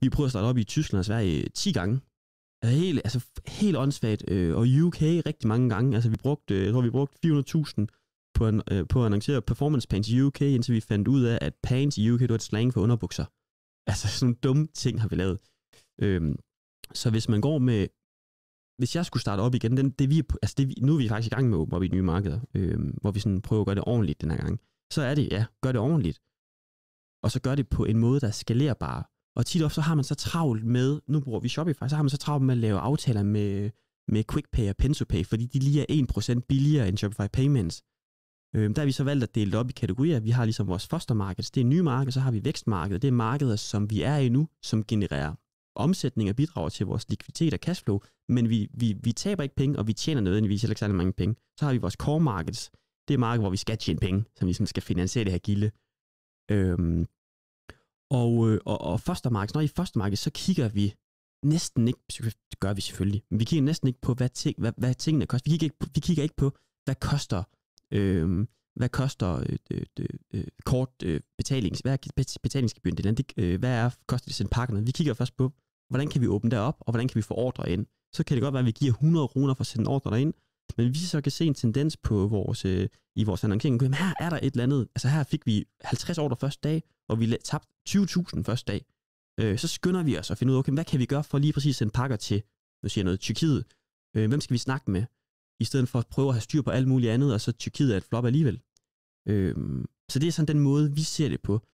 Vi prøvede at starte op i Tyskland og Sverige 10 øh, gange. Altså helt, altså helt åndssvagt. Øh, og UK rigtig mange gange. Altså vi brugte, øh, jeg tror vi brugte 400.000 på, en, øh, på at annoncere performance pants i UK, indtil vi fandt ud af, at pants i UK, det var et slang for underbukser. Altså sådan nogle dumme ting har vi lavet. Øhm, så hvis man går med, hvis jeg skulle starte op igen, den, det vi, altså det, nu er vi faktisk i gang med at åbne op i nye markeder, øhm, hvor vi sådan prøver at gøre det ordentligt den her gang, så er det, ja, gør det ordentligt. Og så gør det på en måde, der er skalerbar. Og tit ofte, så har man så travlt med, nu bruger vi Shopify, så har man så travlt med at lave aftaler med, med QuickPay og PensoPay, fordi de lige er 1% billigere end Shopify Payments. Øhm, der har vi så valgt at dele det op i kategorier. Vi har ligesom vores fostermarked, det er nye marked, så har vi vækstmarkedet, det er markeder, som vi er i nu, som genererer omsætning og bidrager til vores likviditet og cashflow, men vi, vi, vi taber ikke penge, og vi tjener nødvendigvis heller ikke særlig mange penge. Så har vi vores core markets, det er marked, hvor vi skal tjene penge, som ligesom skal finansiere det her gilde. Øhm, Øh, og, og, og, og førstemarked, når i marked, så kigger vi næsten ikke, det gør vi selvfølgelig, men vi kigger næsten ikke på, hvad, ting, hvad, hvad tingene koster. Vi kigger ikke på, vi kigger ikke på hvad koster, øh, hvad koster øh, kort øh, betalings, hvad er betalingsgebyen, det øh, hvad er, koster det at sende pakkerne. Vi kigger først på, hvordan kan vi åbne derop, og hvordan kan vi få ordre ind. Så kan det godt være, at vi giver 100 kroner for at sende ordre ind, men vi så kan se en tendens på vores, øh, i vores annoncering, at her er der et eller andet, altså her fik vi 50 ordre første dag, og vi tabte 20.000 første dag. Øh, så skynder vi os at finde ud af, okay, hvad kan vi gøre for lige præcis at sende pakker til, nu siger jeg noget, Tyrkiet. Øh, hvem skal vi snakke med? I stedet for at prøve at have styr på alt muligt andet, og så Tyrkiet er et flop alligevel. Øh, så det er sådan den måde, vi ser det på.